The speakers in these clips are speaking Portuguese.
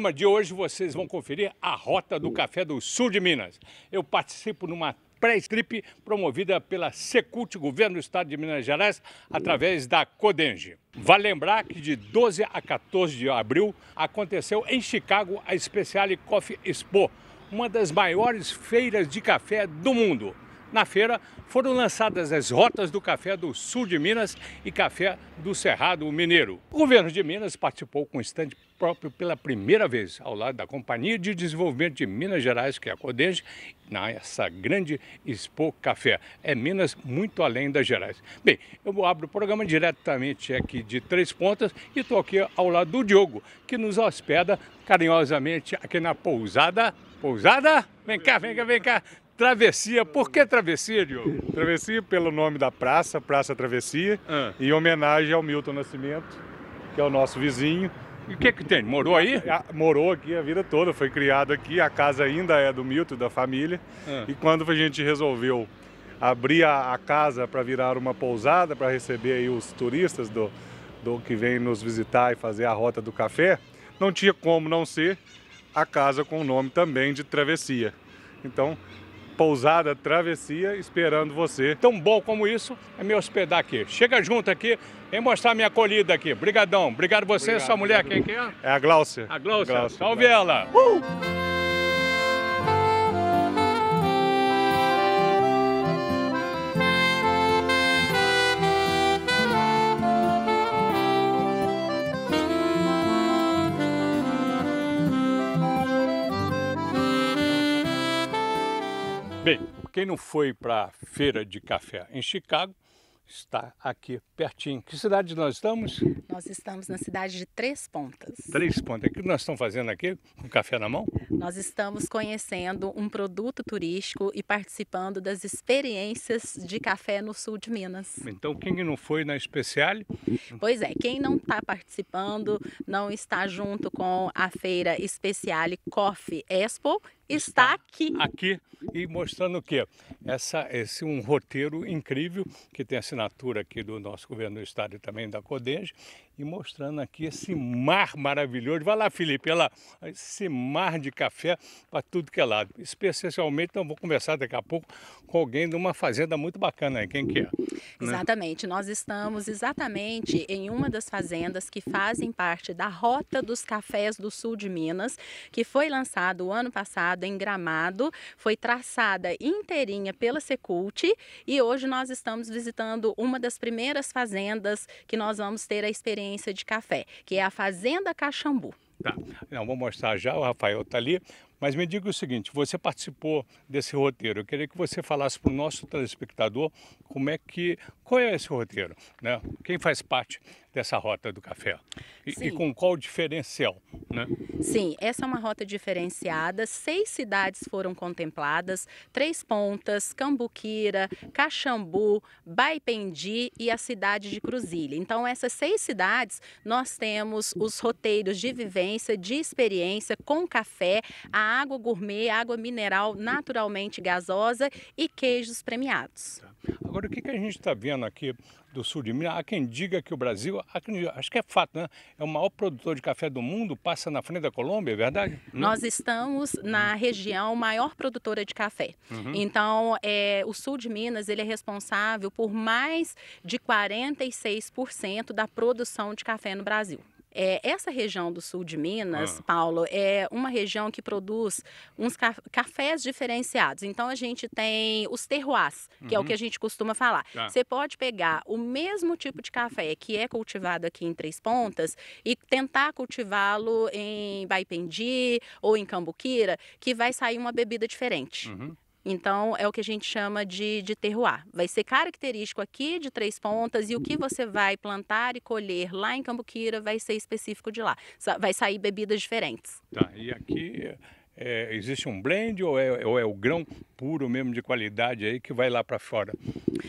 programa de hoje vocês vão conferir a rota do café do sul de Minas. Eu participo numa pré-strip promovida pela Secult, governo do estado de Minas Gerais, através da Codenge. Vale lembrar que de 12 a 14 de abril aconteceu em Chicago a Speciale Coffee Expo, uma das maiores feiras de café do mundo. Na feira foram lançadas as rotas do café do sul de Minas e café do Cerrado Mineiro. O governo de Minas participou com um estande próprio pela primeira vez, ao lado da Companhia de Desenvolvimento de Minas Gerais, que é a CODENGE, nessa grande Expo Café. É Minas muito além das Gerais. Bem, eu abro o programa diretamente aqui de Três Pontas e estou aqui ao lado do Diogo, que nos hospeda carinhosamente aqui na pousada. Pousada? Vem cá, vem cá, vem cá. Travessia, por que Travessia, Diogo? Travessia pelo nome da praça, Praça Travessia, ah. em homenagem ao Milton Nascimento, que é o nosso vizinho. E o que é que tem? Morou aí? Morou aqui a vida toda, foi criado aqui, a casa ainda é do Milton, da família. Ah. E quando a gente resolveu abrir a, a casa para virar uma pousada, para receber os turistas do, do que vem nos visitar e fazer a rota do café, não tinha como não ser a casa com o nome também de Travessia. Então, pousada Travessia esperando você. Tão bom como isso é me hospedar aqui. Chega junto aqui, e mostrar minha acolhida aqui. Brigadão. Obrigado você, obrigado, sua mulher, obrigado. quem que é? É a Gláucia. A Gláucia. Salve ela. Uh! Quem não foi para a feira de café em Chicago, está aqui pertinho. Que cidade nós estamos? Nós estamos na cidade de Três Pontas. Três Pontas. O que nós estamos fazendo aqui com café na mão? Nós estamos conhecendo um produto turístico e participando das experiências de café no sul de Minas. Então, quem não foi na especial? Pois é, quem não está participando, não está junto com a feira Speciale Coffee Expo, está, aqui. Aqui e mostrando o quê? Essa, esse um roteiro incrível que tem assinatura aqui do nosso governo do estado e também da CODENGE e mostrando aqui esse mar maravilhoso. Vai lá, Felipe, olha lá, esse mar de café para tudo que é lado. Especialmente, então, vou conversar daqui a pouco com alguém de uma fazenda muito bacana aí, quem que é? Né? Exatamente, né? nós estamos exatamente em uma das fazendas que fazem parte da Rota dos Cafés do Sul de Minas, que foi lançado o ano passado em Gramado, foi traçada inteirinha pela Secult e hoje nós estamos visitando uma das primeiras fazendas que nós vamos ter a experiência experiência de café, que é a Fazenda Caxambu. Tá. Não, vou mostrar já, o Rafael está ali. Mas me diga o seguinte, você participou desse roteiro. Eu queria que você falasse para o nosso telespectador como é que. qual é esse roteiro? Né? Quem faz parte dessa rota do café. E, e, com qual diferencial? Né? Sim, essa é uma rota diferenciada. Seis cidades foram contempladas: Três Pontas, Cambuquira, Caxambu, Baipendi e a cidade de Cruzilha. Então, essas seis cidades, nós temos os roteiros de vivência, de experiência com café, a água gourmet, água mineral naturalmente gasosa e queijos premiados. Tá. Agora, o que, que a gente está vendo aqui do sul de Minas? Há quem diga que o Brasil, acho que é fato, né? É o maior produtor de café do mundo, passa na frente da Colômbia, é verdade? Nós estamos na região maior produtora de café. Uhum. Então, é, o sul de Minas ele é responsável por mais de 46% da produção de café no Brasil. É, essa região do sul de Minas, ah. Paulo, é uma região que produz uns cafés diferenciados. Então a gente tem os terroirs, que uhum. é o que a uhum. gente costuma falar. Ah. Você pode pegar o mesmo tipo de café que é cultivado aqui em Três Pontas e tentar cultivá-lo em Baipendi ou em Cambuquira, que vai sair uma bebida diferente. Uhum. Então, é o que a gente chama de, de terroir. Vai ser característico aqui de Três Pontas e o que você vai plantar e colher lá em Cambuquira vai ser específico de lá. Vai sair bebidas diferentes. Tá, e aqui é, existe um blend ou é, ou é, o grão puro mesmo de qualidade aí que vai lá para fora?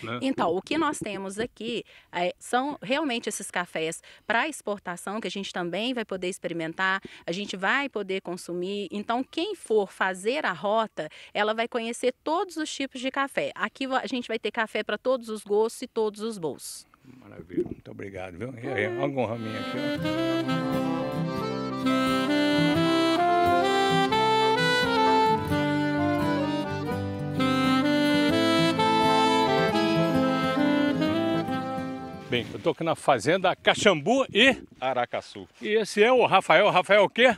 Né? Então, o que nós temos aqui é, são realmente esses cafés para exportação que a gente também vai poder experimentar, a gente vai poder consumir. Então, quem for fazer a rota, ela vai conhecer todos os tipos de café. Aqui a gente vai ter café para todos os gostos e todos os bolsos. Maravilha, muito obrigado. Viu? E aí, algum ah. raminho aqui. Ó. Bem, eu estou aqui na fazenda Caxambu e Aracaçu. E esse é o Rafael. Rafael o quê?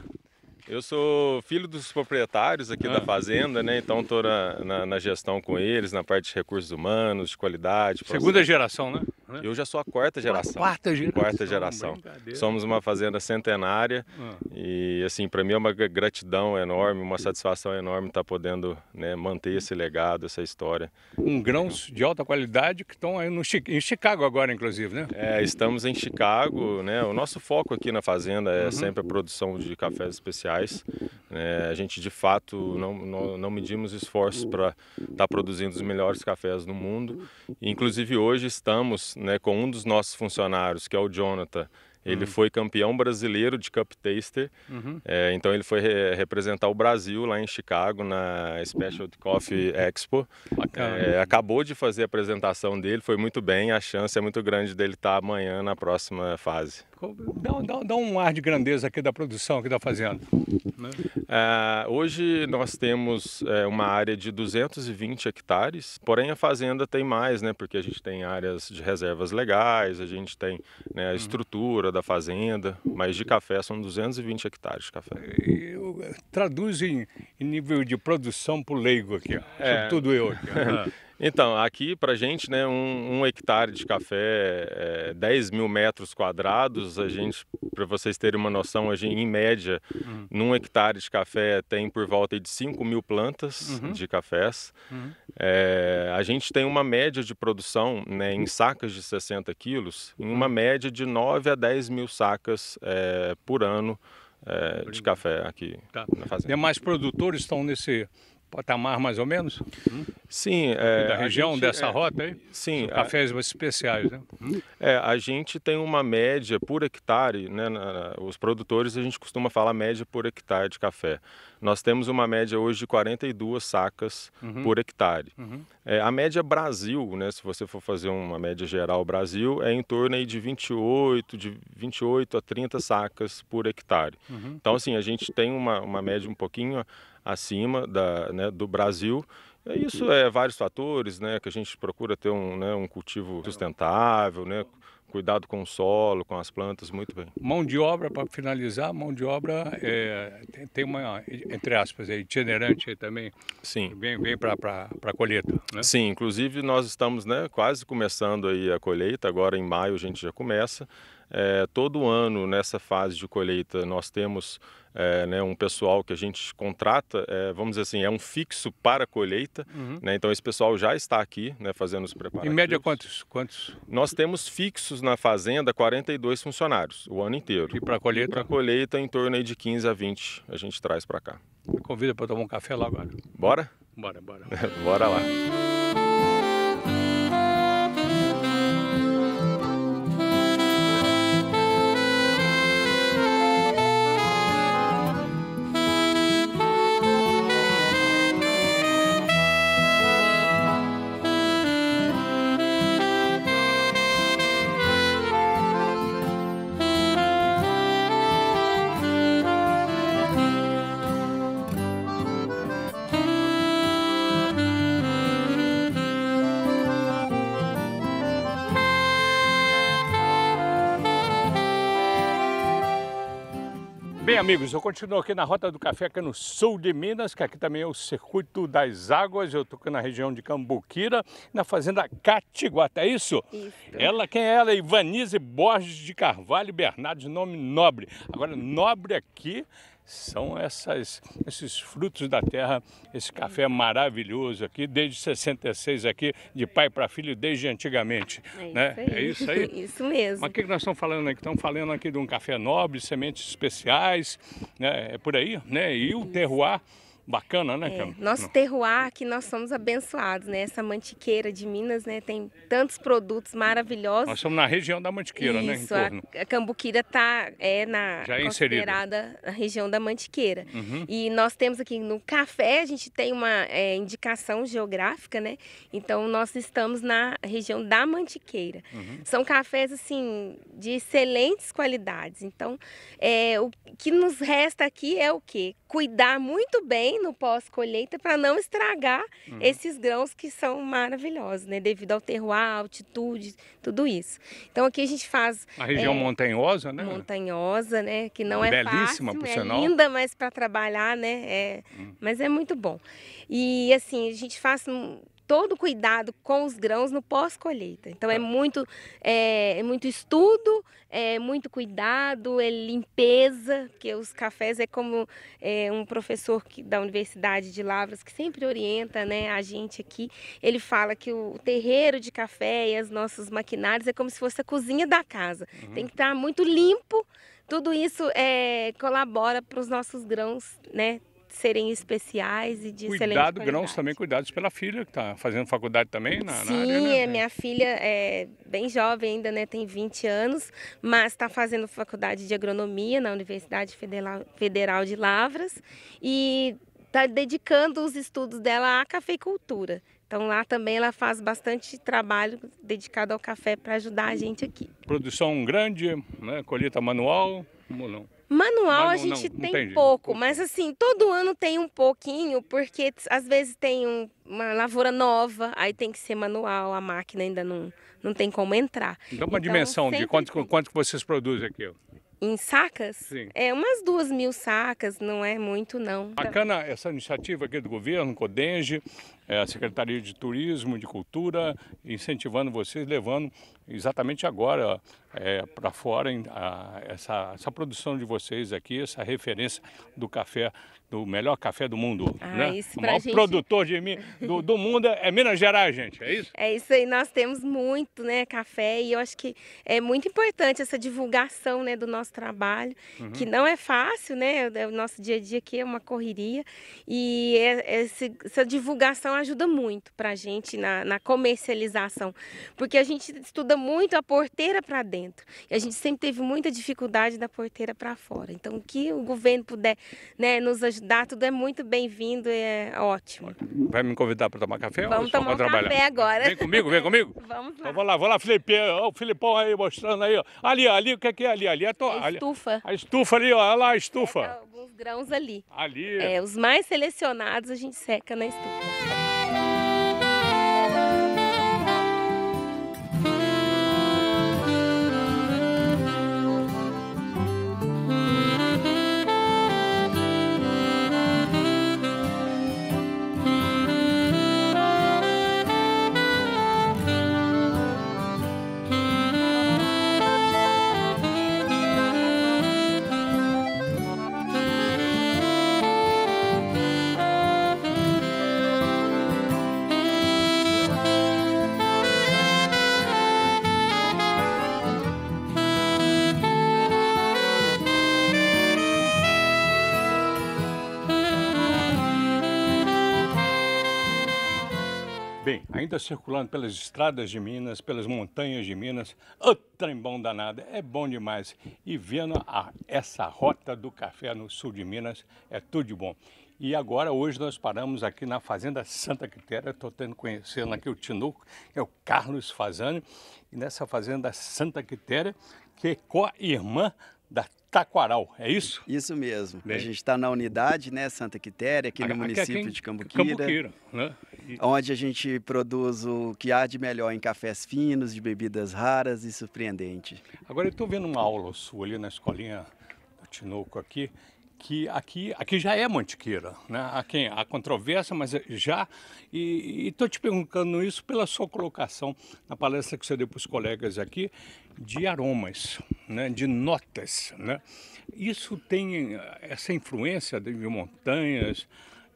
Eu sou filho dos proprietários aqui ah. da fazenda, né? Então estou na, na, na, gestão com eles, na parte de recursos humanos, de qualidade. Segunda geração, né? Né? Eu já sou a quarta geração. Quarta geração. Quarta geração. Somos uma fazenda centenária ah. e assim para mim é uma gratidão enorme, uma satisfação enorme estar tá podendo né, manter esse legado, essa história. Um grãos de alta qualidade que estão aí em Chicago agora, inclusive, né? É, estamos em Chicago, né? O nosso foco aqui na fazenda é uhum. sempre a produção de cafés especiais. Né? A gente de fato não, não, não medimos esforços para estar tá produzindo os melhores cafés no mundo. Inclusive hoje estamos né, com um dos nossos funcionários, que é o Jonathan. Ele uhum. foi campeão brasileiro de Cup Taster, uhum. é, então ele foi re representar o Brasil lá em Chicago na special Coffee Expo. É, acabou de fazer a apresentação dele, foi muito bem, a chance é muito grande dele estar tá amanhã na próxima fase. Dá, dá, dá, um ar de grandeza aqui da produção, aqui da fazenda. Né? É, hoje nós temos é, uma área de 220 hectares, porém a fazenda tem mais, né? Porque a gente tem áreas de reservas legais, a gente tem né, a uhum. estrutura da fazenda, mas de café são 220 hectares de café. Eu, eh, traduz em, em nível de produção para o leigo aqui, é, tudo eu aqui. Então, aqui para gente, né, um, um, hectare de café, é, eh, 10 mil metros quadrados, a gente, para vocês terem uma noção, a gente, em média, uhum. num hectare de café tem por volta de 5 mil plantas uhum. de cafés. Uhum. É, a gente tem uma média de produção né, em sacas de 60 quilos, em uma uhum. média de 9 a 10 mil sacas é, por ano. É, de café aqui tá. na fazenda. Demais produtores estão nesse patamar mais ou menos? Sim. É, da região, gente, dessa é, rota aí? Sim. Cafés a, especiais, né? É, a gente tem uma média por hectare, né? Na, os produtores, a gente costuma falar média por hectare de café. Nós temos uma média hoje de 42 sacas uhum. por hectare. Uhum. É, a média Brasil, né? Se você for fazer uma média geral Brasil, é em torno aí de 28, de 28 a 30 sacas por hectare. Uhum. Então, assim, a gente tem uma, uma média um pouquinho acima da, né, do Brasil. É isso uhum. é vários fatores, né, que a gente procura ter um, né, um cultivo sustentável, né, cuidado com o solo, com as plantas, muito bem. Mão de obra, para finalizar, mão de obra é, tem, uma, entre aspas, é itinerante também. Sim. Vem, vem para a colheita, né? Sim, inclusive nós estamos né, quase começando aí a colheita, agora em maio a gente já começa. É, todo ano, nessa fase de colheita, nós temos é, né, um pessoal que a gente contrata, é, vamos dizer assim, é um fixo para a colheita. Uhum. Né, então esse pessoal já está aqui né, fazendo os preparativos. Em média, quantos, quantos? Nós temos fixos na fazenda 42 funcionários o ano inteiro. E para a colheita? Para a colheita, em torno de 15 a 20 a gente traz para cá. convida para tomar um café lá agora. Bora? Bora, bora. bora lá. amigos, eu continuo aqui na Rota do Café, aqui no sul de Minas, que aqui também é o Circuito das Águas. Eu estou aqui na região de Cambuquira, na fazenda Catiguata, é isso? Isso. Ela, quem é ela? Ivanize Borges de Carvalho Bernardes, nome nobre. Agora, nobre aqui são essas, esses frutos da terra, esse café maravilhoso aqui, desde 66 aqui, de pai para filho, desde antigamente. É isso, né? aí. é isso aí? isso mesmo. Mas o que, que nós estamos falando aqui? Estamos falando aqui de um café nobre, sementes especiais, né? é por aí, né? E o terroir Bacana, né, É, nosso terroir que nós somos abençoados, né? Essa mantiqueira de Minas, né? Tem tantos produtos maravilhosos. Nós somos na região da mantiqueira, Isso, né? Isso, a, Cambuquira está é, na Já é considerada a região da mantiqueira. Uhum. E nós temos aqui no café, a gente tem uma é, indicação geográfica, né? Então nós estamos na região da mantiqueira. Uhum. São cafés, assim, de excelentes qualidades. Então, é, o que nos resta aqui é o quê? Cuidar muito bem bem no pós-colheita para não estragar uhum. esses grãos que são maravilhosos, né? Devido ao terroir, altitude, tudo isso. Então aqui a gente faz. A região é, montanhosa, né? Montanhosa, né? Que não é, é belíssima, fácil, por é sinal. linda, mas para trabalhar, né? É, uhum. Mas é muito bom. E assim, a gente faz todo cuidado com os grãos no pós-colheita. Então é tá. muito, é, é, muito estudo, é muito cuidado, é limpeza, porque os cafés é como é, um professor que, da Universidade de Lavras que sempre orienta né, a gente aqui. Ele fala que o terreiro de café e as nossas maquinários é como se fosse a cozinha da casa. Uhum. Tem que estar muito limpo. Tudo isso é, colabora para os nossos grãos, né? serem especiais e de cuidado, excelente qualidade. grãos também cuidados pela filha que está fazendo faculdade também na, Sim, na área, né? minha filha é bem jovem ainda, né? Tem 20 anos, mas está fazendo faculdade de agronomia na Universidade Federal de Lavras e está dedicando os estudos dela à cafeicultura. Então lá também ela faz bastante trabalho dedicado ao café para ajudar a gente aqui. Produção grande, né? colheita manual ou não? Manual, Manual a gente não, tem entendi. pouco, mas assim, todo ano tem um pouquinho, porque às vezes tem um, uma lavoura nova, aí tem que ser manual, a máquina ainda não, não tem como entrar. Então, uma então, dimensão de quanto, quanto vocês produzem aqui? Em sacas? Sim. É, umas duas mil sacas, não é muito, não. Bacana essa iniciativa aqui do governo, Codenge, é, a Secretaria de Turismo, de Cultura, incentivando vocês, levando exatamente agora é, para fora em, a, essa, essa, produção de vocês aqui, essa referência do café, do melhor café do mundo. Ah, né? isso o maior gente... produtor de, do, do mundo é Minas Gerais, gente, é isso? É isso aí, nós temos muito né, café e eu acho que é muito importante essa divulgação né, do nosso trabalho, uhum. que não é fácil, né? O nosso dia a dia aqui é uma correria e é, é essa divulgação então, ajuda muito para a gente na, na, comercialização, porque a gente estuda muito a porteira para dentro e a gente sempre teve muita dificuldade da porteira para fora. Então o que o governo puder né, nos ajudar, tudo é muito bem-vindo, é ótimo. Vai me convidar para tomar café? Vamos tomar um trabalhar? café agora. Vem comigo, vem comigo. Vamos lá. Então, vou lá, vou lá, Felipe. Ó, o Filipão aí mostrando aí. Ó. Ali, ali, o que é, que é ali? Ali é to... É a estufa. A estufa ali, ó, olha lá a estufa. É, tá alguns grãos ali. Ali. É, os mais selecionados a gente seca na estufa. ainda circulando pelas estradas de Minas, pelas montanhas de Minas. O trembão danado, é bom demais. E vendo a, essa rota do café no sul de Minas, é tudo de bom. E agora, hoje, nós paramos aqui na Fazenda Santa Quitéria. Estou tendo conhecendo aqui o Tinuco, que é o Carlos Fazani. E nessa Fazenda Santa Quitéria, que é co-irmã da Taquaral, é isso? Isso mesmo. Bem. A gente está na unidade, né, Santa Quitéria, aqui no município aqui de Cambuquira. Cambuquira né? E... Onde a gente produz o que há de melhor em cafés finos, de bebidas raras e surpreendente. Agora eu estou vendo uma aula sua ali na escolinha do Tinoco aqui, que aqui, aqui já é Mantiqueira, né? Há, quem, há controvérsia, mas já. E estou te perguntando isso pela sua colocação na palestra que você deu para os colegas aqui de aromas, né? De notas, né? Isso tem eh, essa influência de montanhas,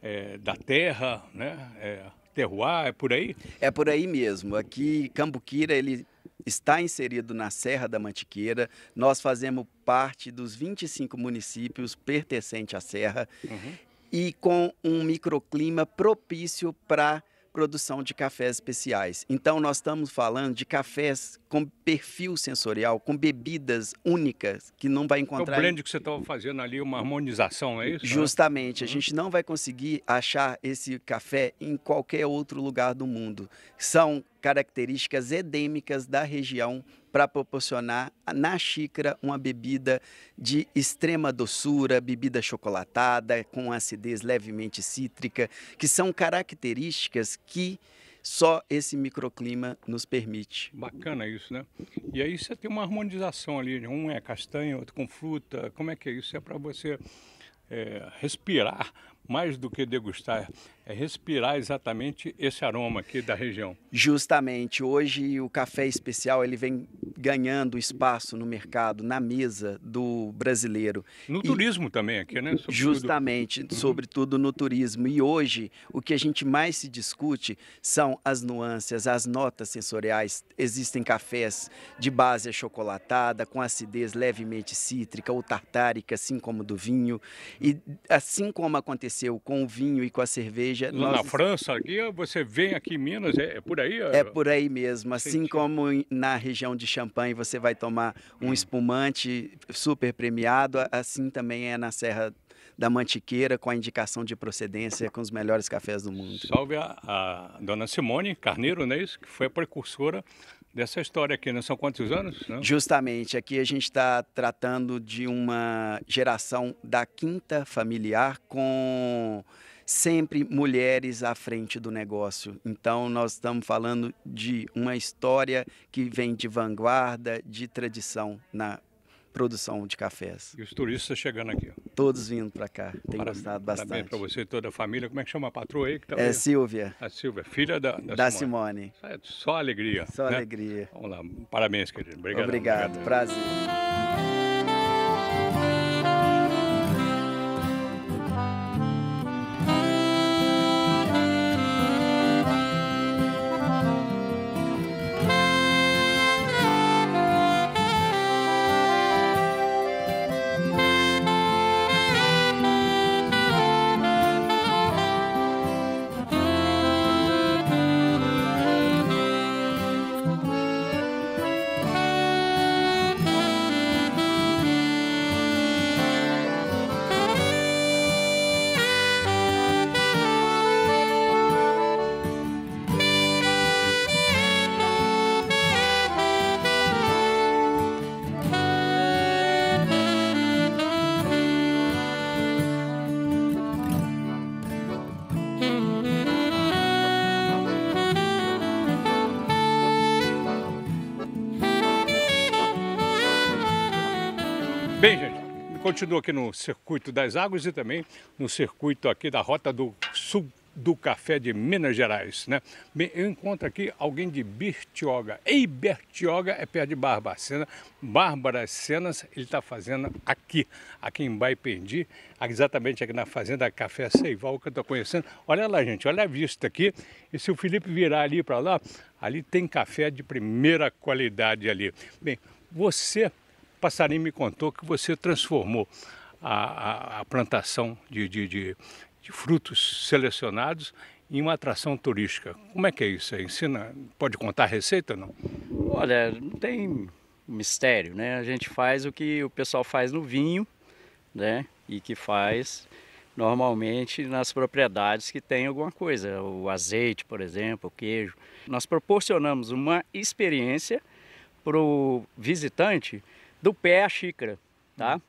é, da terra, né? É, terroir, é por aí? É por aí mesmo. Aqui, Cambuquira, ele está inserido na Serra da Mantiqueira. Nós fazemos parte dos 25 municípios pertencentes à Serra uhum. e com um microclima propício para produção de cafés especiais. Então, nós estamos falando de cafés com perfil sensorial, com bebidas únicas que não vai encontrar. É o blend que você estava tá fazendo ali, uma harmonização, é isso? Né? Justamente. Né? A uhum. gente não vai conseguir achar esse café em qualquer outro lugar do mundo. São características edêmicas da região para proporcionar na xícara uma bebida de extrema doçura, bebida chocolatada, com acidez levemente cítrica, que são características que só esse microclima nos permite. Bacana isso, né? E aí você tem uma harmonização ali, né? um é castanha, outro com fruta. Como é que é isso? É para você é, respirar mais do que degustar é respirar exatamente esse aroma aqui da região. Justamente, hoje o café especial ele vem ganhando espaço no mercado, na mesa do brasileiro. No e, turismo também aqui, né? Sobretudo. Justamente, uhum. sobretudo no turismo. E hoje o que a gente mais se discute são as nuances, as notas sensoriais. Existem cafés de base achocolatada, com acidez levemente cítrica ou tartárica, assim como do vinho. E assim como aconteceu com o vinho e com a cerveja, nós... Na França, aqui, você vem aqui em Minas, é, é por aí? É por aí mesmo. Assim como na região de Champagne você vai tomar um espumante super premiado, assim também é na Serra da Mantiqueira, com a indicação de procedência, com os melhores cafés do mundo. Salve a, a dona Simone Carneiro, né, isso, que foi a precursora dessa história aqui, não né? são quantos anos? Não? Justamente, aqui a gente está tratando de uma geração da quinta familiar com sempre mulheres à frente do negócio. Então, nós estamos falando de uma história que vem de vanguarda, de tradição na produção de cafés. E os turistas chegando aqui. Ó. Todos vindo para cá. Tem Parabéns, gostado bastante. Parabéns para você e toda a família. Como é que chama a patroa aí? Que tá é aí? Silvia. A Silvia, filha da, da, da Simone. Simone. É, só alegria. Só né? alegria. Vamos lá. Parabéns, querido. Obrigado. Obrigado. Obrigado. Prazer. continuo aqui no Circuito das Águas e também no circuito aqui da Rota do Sul do Café de Minas Gerais, né? Bem, eu encontro aqui alguém de Bertioga. Ei, Bertioga é perto de Barbacena. Cenas, ele está fazendo aqui, aqui em Baipendi, exatamente aqui na Fazenda Café Seival que eu estou conhecendo. Olha lá, gente, olha a vista aqui. E se o Felipe virar ali para lá, ali tem café de primeira qualidade ali. Bem, você o passarinho me contou que você transformou a, a, a plantação de, de, de, de frutos selecionados em uma atração turística. Como é que é isso? ensina? Pode contar a receita não? Olha, não tem mistério, né? A gente faz o que o pessoal faz no vinho, né? E que faz normalmente nas propriedades que tem alguma coisa, o azeite, por exemplo, o queijo. Nós proporcionamos uma experiência para o visitante do pé à xícara, tá? Uhum.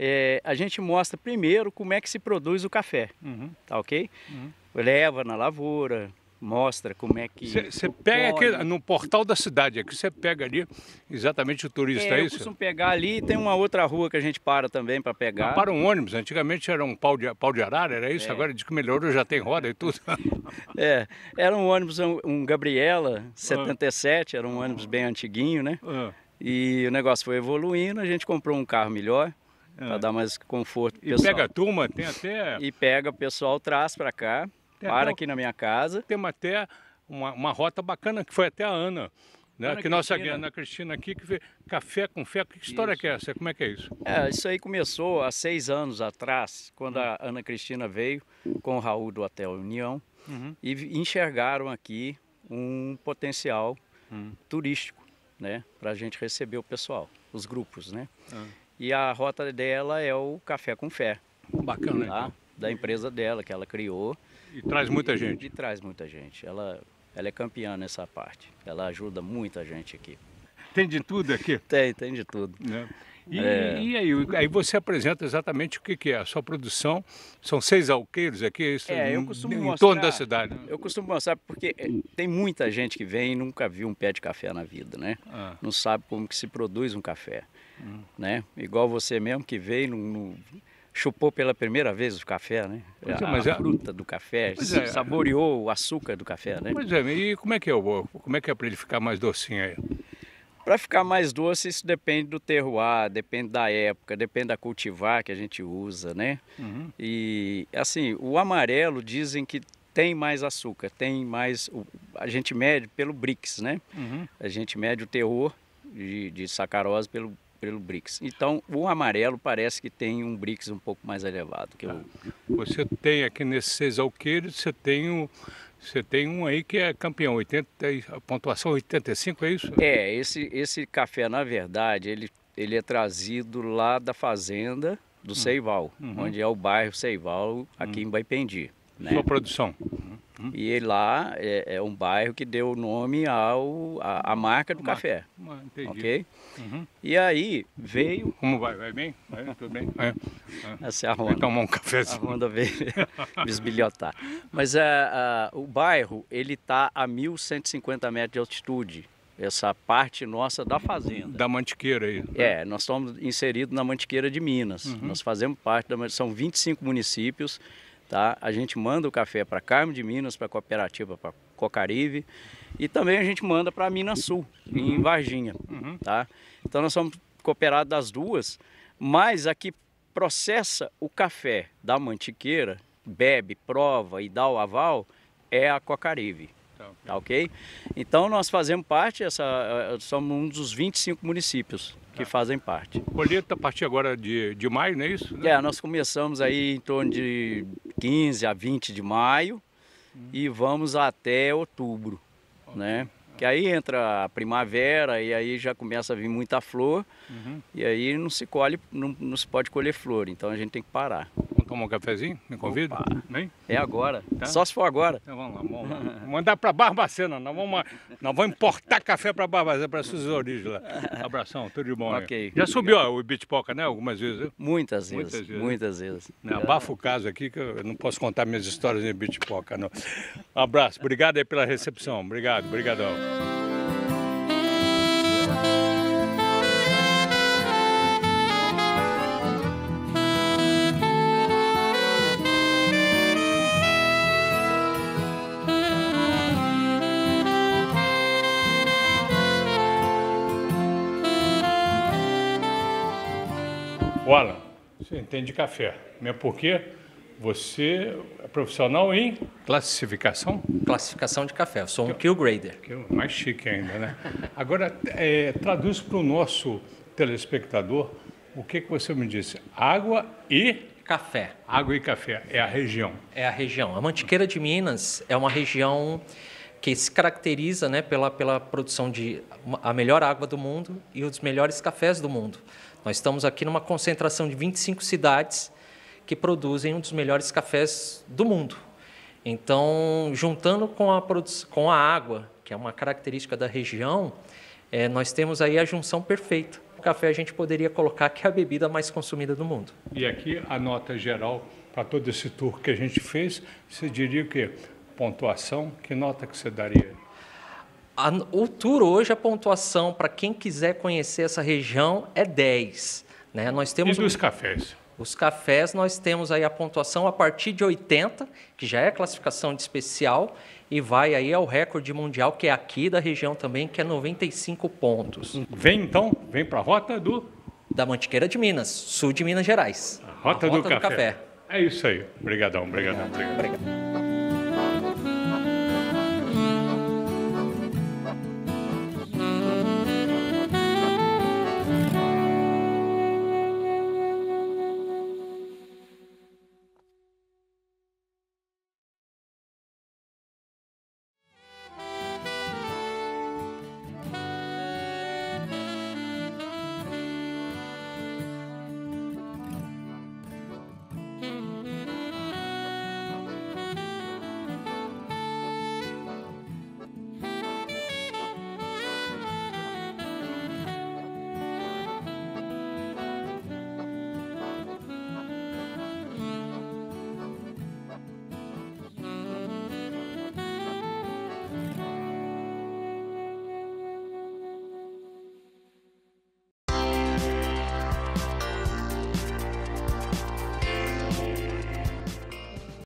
É, a gente mostra primeiro como é que se produz o café, uhum. tá ok? Uhum. Leva na lavoura, mostra como é que... Você pega no portal da cidade, aqui você pega ali exatamente o turista, é, é isso? Eu pegar ali, e tem uma outra rua que a gente para também para pegar. Não, para um ônibus, antigamente era um pau de, pau de arara, era isso? É. Agora diz que melhorou, já tem roda e tudo. é, era um ônibus, um, um Gabriela 77, ah. era um ônibus bem antiguinho, né? Ah. E o negócio foi evoluindo, a gente comprou um carro melhor é. para dar mais conforto. E pega a turma, tem até. E pega o pessoal, traz para cá, tem para aqui na minha casa. Tem até uma, uma rota bacana que foi até a Ana. Né? que nossa Ana Cristina aqui, que vê café com fé. Que história isso. que é essa? Como é que é isso? É, isso aí começou há seis anos atrás, quando uhum. a Ana Cristina veio com o Raul do Hotel União uhum. e enxergaram aqui um potencial uhum. turístico né? Para a gente receber o pessoal, os grupos, né? Ah. E a rota dela é o Café com Fé. Hum, bacana, tá? né? Da empresa dela, que ela criou. E traz muita e, gente. E, e, traz muita gente. Ela, ela é campeã nessa parte. Ela ajuda muita gente aqui tem de tudo aqui? Tem, tem de tudo. É. E, é... e, aí, aí você apresenta exatamente o que, que, é a sua produção. São seis alqueiros aqui é isso, é, eu costumo em, mostrar, em torno da cidade. Né? Eu costumo mostrar porque eh, tem muita gente que vem e nunca viu um pé de café na vida, né? Ah. Não sabe como que se produz um café, hum. né? Igual você mesmo que veio no, chupou pela primeira vez o café, né? Pois é, a, a é fruta do café, saboreou o açúcar do café, né? Pois é, e como é que é, como é, que é para ele ficar mais docinho aí? Para ficar mais doce, isso depende do terroir, depende da época, depende da cultivar que a gente usa, né? Uhum. E assim, o amarelo dizem que tem mais açúcar, tem mais. A gente mede pelo Brix, né? Uhum. A gente mede o terror de, de sacarose pelo, pelo Brix. Então, o amarelo parece que tem um Brix um pouco mais elevado. Que eu... Tá. Você tem aqui nesses seis alqueiros, você tem o. Um você tem um aí que é campeão, 80, a pontuação 85, é isso? É, esse, esse café, na verdade, ele, ele é trazido lá da fazenda do Seival, hum. uhum. onde é o bairro Seival, aqui uhum. em Baipendi. Né? Sua produção? Uhum. Uhum. E lá é, é, um bairro que deu o nome ao, a, a marca do a café. Marca. Ah, entendi. Ok? Uhum. E aí veio. Como vai? Vai bem? Vai, tudo bem? É. Essa é a Ronda. Vai tomar um cafezinho. A Ronda veio bisbilhotar. Mas a, é, é, o bairro, ele está a 1.150 metros de altitude essa parte nossa da fazenda. Da Mantiqueira aí. Né? É, nós estamos inseridos na Mantiqueira de Minas. Uhum. Nós fazemos parte da são 25 municípios Tá? A gente manda o café para Carmo de Minas, para a cooperativa para Cocarive e também a gente manda para Minas Sul, em uhum. Varginha. Uhum. Tá? Então nós somos cooperados das duas, mas a que processa o café da Mantiqueira, bebe, prova e dá o aval é a Cocarive. Então, tá ok? Então nós fazemos parte, essa, eh, eh, somos um dos 25 municípios que tá. fazem parte. Colheita a partir agora de, de maio, não é isso? Né? É, nós começamos aí em torno de 15 a 20 de maio hum. e vamos até outubro, okay. né? Que aí entra a primavera e aí já começa a vir muita flor uhum. e aí não se colhe, não, não se pode colher flor, então a gente tem que parar então, tomar um cafezinho? Me convida? É agora. Tá? Só se for agora. Então vamos lá, vamos lá. Mandar para Barbacena. Nós vamos, nós vamos importar café para Barbacena, para suas origens lá. Abração, tudo de bom. Ok. Já subiu ó, o Bitpoca, né? Algumas vezes. Muitas, muitas vezes, vezes. Muitas vezes. Né? né abafa o caso aqui, que eu não posso contar minhas histórias em Bitpoca, não. Um abraço. Obrigado aí pela recepção. Obrigado, obrigadão. O Alan, você entende de café, mesmo porque você é profissional em classificação? Classificação de café, eu sou um kill grader. Que, mais chique ainda, né? Agora, é, traduz para o nosso telespectador o que, que você me disse. Água e café. Água e café é a região. É a região. A Mantiqueira de Minas é uma região que se caracteriza né, pela, pela produção de a melhor água do mundo e os melhores cafés do mundo. Nós estamos aqui numa concentração de 25 cidades que produzem um dos melhores cafés do mundo. Então, juntando com a, com a água, que é uma característica da região, é, nós temos aí a junção perfeita. O café a gente poderia colocar que é a bebida mais consumida do mundo. E aqui a nota geral para todo esse tour que a gente fez, você diria o quê? Pontuação, que nota que você daria? A, o tour hoje, a pontuação para quem quiser conhecer essa região é 10. Né? Nós temos e dos um... cafés? Os cafés, nós temos aí a pontuação a partir de 80, que já é classificação de especial, e vai aí ao recorde mundial, que é aqui da região também, que é 95 pontos. Vem então, vem para a rota do... Da Mantiqueira de Minas, sul de Minas Gerais. A rota, a rota do, café. do, café. É isso aí. Obrigadão, obrigadão, obrigado. obrigado. obrigado.